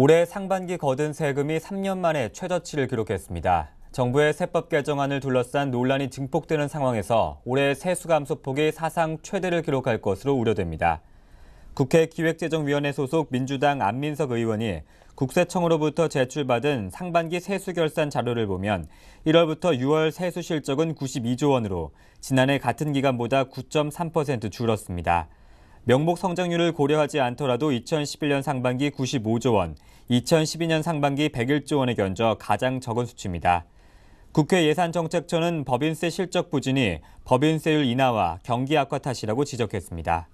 올해 상반기 거둔 세금이 3년 만에 최저치를 기록했습니다. 정부의 세법 개정안을 둘러싼 논란이 증폭되는 상황에서 올해 세수 감소폭이 사상 최대를 기록할 것으로 우려됩니다. 국회 기획재정위원회 소속 민주당 안민석 의원이 국세청으로부터 제출받은 상반기 세수 결산 자료를 보면 1월부터 6월 세수 실적은 92조 원으로 지난해 같은 기간보다 9.3% 줄었습니다. 명목 성장률을 고려하지 않더라도 2011년 상반기 95조 원, 2012년 상반기 101조 원에 견저 가장 적은 수치입니다. 국회 예산정책처는 법인세 실적 부진이 법인세율 인하와 경기 악화 탓이라고 지적했습니다.